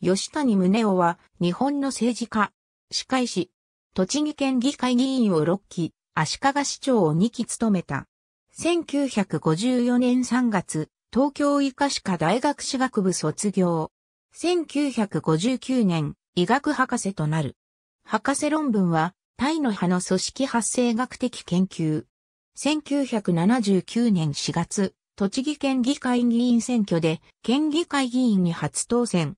吉谷宗男は、日本の政治家、司会士、栃木県議会議員を6期、足利市長を2期務めた。1954年3月、東京医科歯科大学歯学部卒業。1959年、医学博士となる。博士論文は、タイの歯の組織発生学的研究。1979年4月、栃木県議会議員選挙で県議会議員に初当選。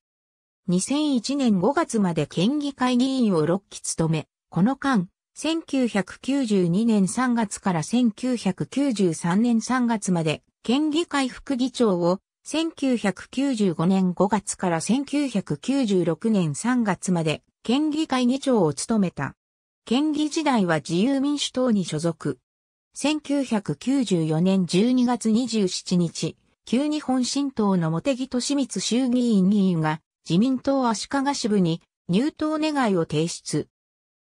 2001年5月まで県議会議員を6期務め、この間、1992年3月から1993年3月まで県議会副議長を、1995年5月から1996年3月まで県議会議長を務めた。県議時代は自由民主党に所属。1994年12月27日、旧日本新党の茂木敏光衆議院議員が自民党足利支部に入党願いを提出。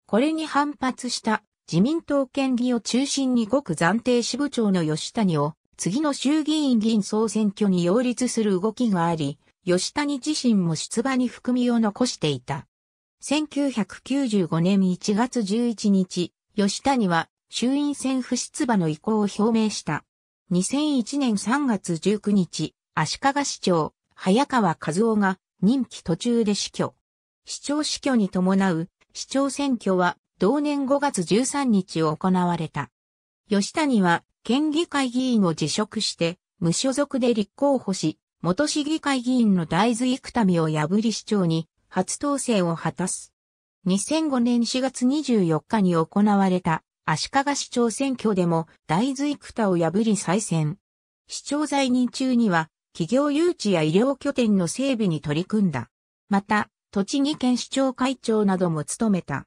これに反発した自民党県議を中心にごく暫定支部長の吉谷を次の衆議院議員総選挙に擁立する動きがあり、吉谷自身も出馬に含みを残していた。1995年1月11日、吉谷は衆院選不出馬の意向を表明した。2001年3月19日、足利市長、早川和夫が任期途中で死去。市長死去に伴う市長選挙は同年5月13日行われた。吉谷は県議会議員を辞職して無所属で立候補し、元市議会議員の大豆幾民を破り市長に初当選を果たす。2005年4月24日に行われた足利市長選挙でも大豆育田を破り再選。市長在任中には企業誘致や医療拠点の整備に取り組んだ。また、栃木県市長会長なども務めた。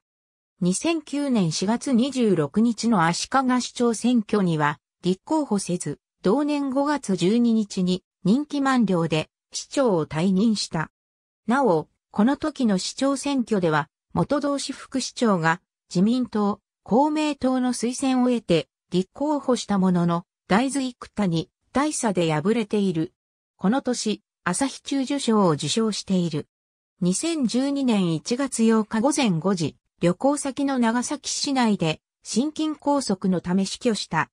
2009年4月26日の足利市長選挙には立候補せず、同年5月12日に任期満了で市長を退任した。なお、この時の市長選挙では、元同士副市長が自民党、公明党の推薦を得て立候補したものの、大豆幾多に大差で敗れているこの年、朝日中受賞を受賞している。2012年1月8日午前5時、旅行先の長崎市内で、心筋梗塞のため死去した。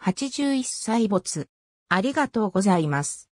81歳没。ありがとうございます。